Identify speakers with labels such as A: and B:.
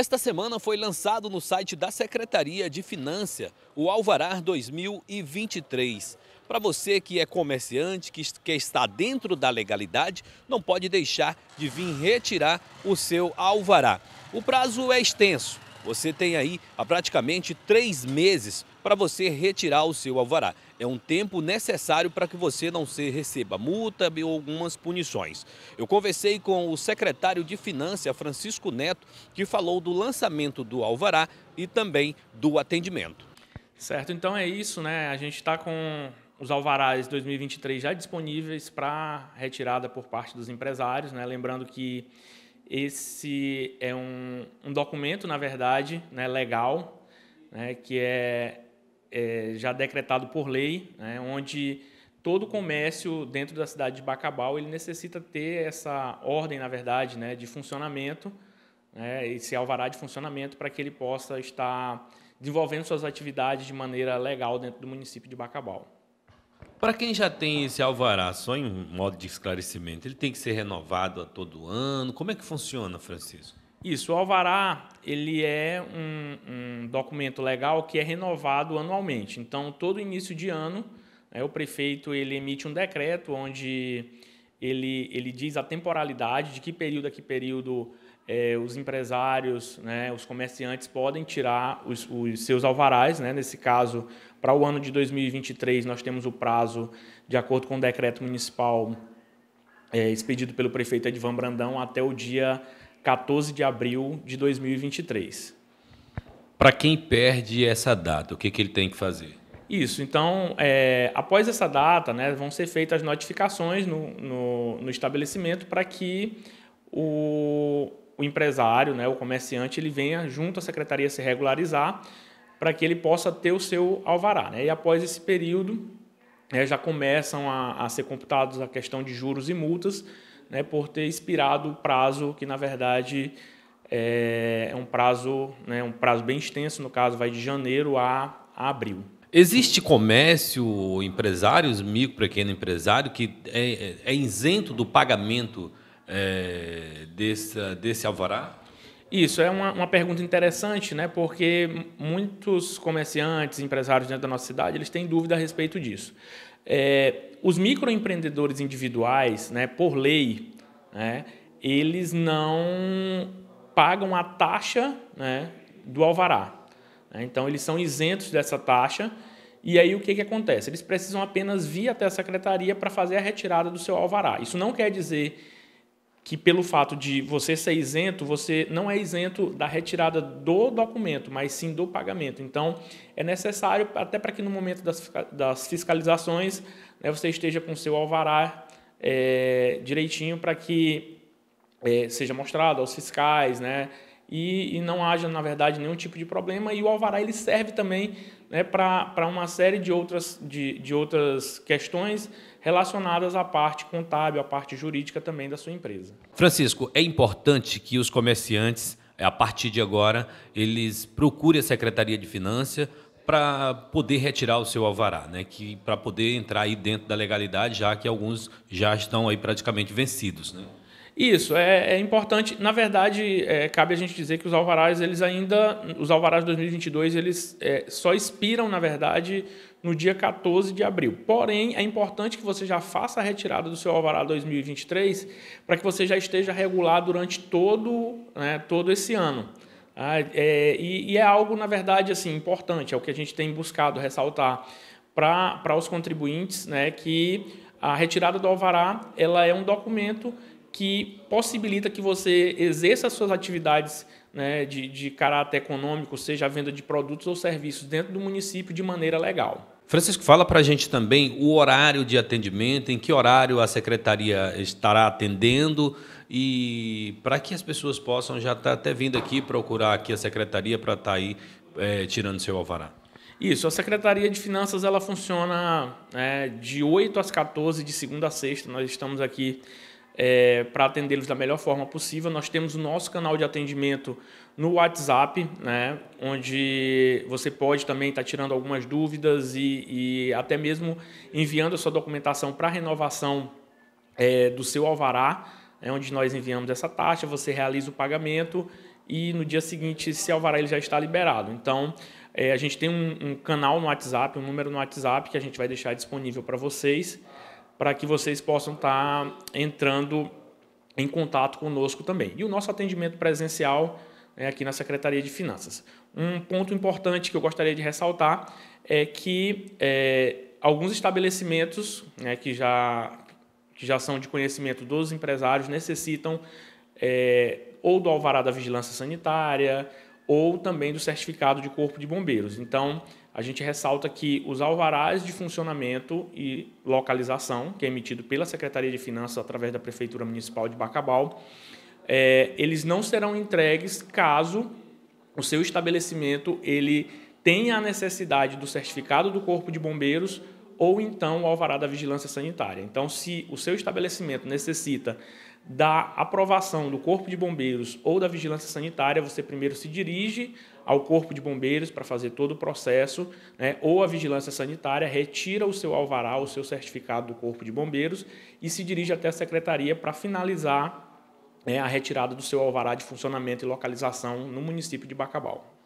A: Esta semana foi lançado no site da Secretaria de Finanças o Alvará 2023. Para você que é comerciante, que, está dentro da legalidade, não pode deixar de vir retirar o seu alvará. O prazo é extenso. Você tem aí há praticamente três meses para você retirar o seu alvará é um tempo necessário para que você não se receba multa ou algumas punições. Eu conversei com o secretário de Finanças, Francisco Neto, que falou do lançamento do alvará e também do atendimento. Certo, então é isso,
B: né? A gente está com os alvarás 2023 já disponíveis para retirada por parte dos empresários, né? Lembrando que esse é um, um documento, na verdade, né, legal, né, que é é, já decretado por lei, né, onde todo comércio dentro da cidade de Bacabal ele necessita ter essa ordem, na verdade, né, de funcionamento, né, esse alvará de funcionamento para que ele possa estar desenvolvendo suas atividades de maneira legal dentro do município de Bacabal.
A: Para quem já tem esse alvará, só em modo de esclarecimento, ele tem que ser renovado a todo ano. Como é que funciona, Francisco? Isso, o alvará
B: ele é um, um, documento legal que é renovado anualmente. Então, todo início de ano, né, o prefeito ele emite um decreto onde ele, ele diz a temporalidade de que período a que período é, os empresários, né, os comerciantes podem tirar os, os seus alvarás. Né, nesse caso, para o ano de 2023, nós temos o prazo, de acordo com o decreto municipal é, expedido pelo prefeito Edvan Brandão, até o dia 14 de abril de 2023.
A: Para quem perde essa data, o que, que ele tem que fazer?
B: Isso, então, é, após essa data, né, vão ser feitas notificações no, no, no estabelecimento para que o, o empresário, né, o comerciante, ele venha junto à secretaria se regularizar para que ele possa ter o seu alvará. Né? E após esse período, né, já começam a, a, ser computados a questão de juros e multas, né, por ter expirado o prazo, que na verdade é, é um prazo, né, um prazo bem extenso, no caso vai de janeiro a, a abril.
A: Existe comércio, empresários, micro, pequeno empresário, que é, é, é isento do pagamento é, desse, desse alvará? Isso é uma,
B: uma, pergunta interessante, né? Porque muitos comerciantes, empresários dentro da nossa cidade, eles têm dúvida a respeito disso. É, os microempreendedores individuais, né, por lei, né, eles não pagam a taxa né, do alvará. Né? Então eles são isentos dessa taxa. E aí o que, que acontece? Eles precisam apenas vir até a secretaria para fazer a retirada do seu alvará. Isso não quer dizer que pelo fato de você ser isento, você não é isento da retirada do documento, mas sim do pagamento. Então, é necessário, até para que no momento das, das fiscalizações, né, você esteja com seu alvará é, direitinho para que é, seja mostrado aos fiscais, né? E, e, não haja, na verdade, nenhum tipo de problema. E o alvará ele serve também né, para uma série de outras, de, de outras questões relacionadas à parte contábil, à parte jurídica também da sua empresa.
A: Francisco, é importante que os comerciantes, é, a partir de agora, eles procurem a Secretaria de Finanças para poder retirar o seu alvará, né? Que para poder entrar aí dentro da legalidade, já que alguns já estão aí praticamente vencidos, né?
B: Isso, é, é importante. Na verdade, é, cabe a gente dizer que os alvarás, eles ainda. Os alvarás 2022, eles é, só expiram, na verdade, no dia 14 de abril. Porém, é importante que você já faça a retirada do seu alvará 2023 para que você já esteja regular durante todo, né, todo esse ano. Ah, é, e, e é algo, na verdade, assim, importante, é o que a gente tem buscado ressaltar para os contribuintes, né, que a retirada do alvará ela é um documento que possibilita que você exerça suas atividades né, de, de caráter econômico, seja a venda de produtos ou serviços dentro do município de maneira legal.
A: Francisco, fala para a gente também o horário de atendimento, em que horário a secretaria estará atendendo e para que as pessoas possam já estar tá até vindo aqui procurar aqui a secretaria para estar tá aí é, tirando seu alvará. Isso, a Secretaria de Finanças
B: ela funciona é, de 8 às 14, de segunda a sexta. Nós estamos aqui é, para atendê-los da melhor forma possível. Nós temos o nosso canal de atendimento no WhatsApp, né, onde você pode também estar tá tirando algumas dúvidas e, e, até mesmo enviando a sua documentação para renovação é, do seu alvará, é onde nós enviamos essa taxa, você realiza o pagamento e no dia seguinte esse alvará ele já está liberado. Então, é, a gente tem um, um, canal no WhatsApp, um número no WhatsApp que a gente vai deixar disponível para vocês para que vocês possam estar tá entrando em contato conosco também. E o nosso atendimento presencial é aqui na Secretaria de Finanças. Um ponto importante que eu gostaria de ressaltar é que é, alguns estabelecimentos né, que, já, que já são de conhecimento dos empresários necessitam é, ou do alvará da vigilância sanitária ou também do certificado de corpo de bombeiros. Então, a gente ressalta que os alvarás de funcionamento e localização, que é emitido pela Secretaria de Finanças através da Prefeitura Municipal de Bacabal, é, eles não serão entregues caso o seu estabelecimento ele tenha a necessidade do certificado do Corpo de Bombeiros ou então o alvará da vigilância sanitária. Então, se o seu estabelecimento necessita da aprovação do Corpo de Bombeiros ou da Vigilância Sanitária, você primeiro se dirige ao Corpo de Bombeiros para fazer todo o processo, né? ou a Vigilância Sanitária retira o seu alvará, o seu certificado do Corpo de Bombeiros e se dirige até a Secretaria para finalizar né, a retirada do seu alvará de funcionamento e localização no município de Bacabal.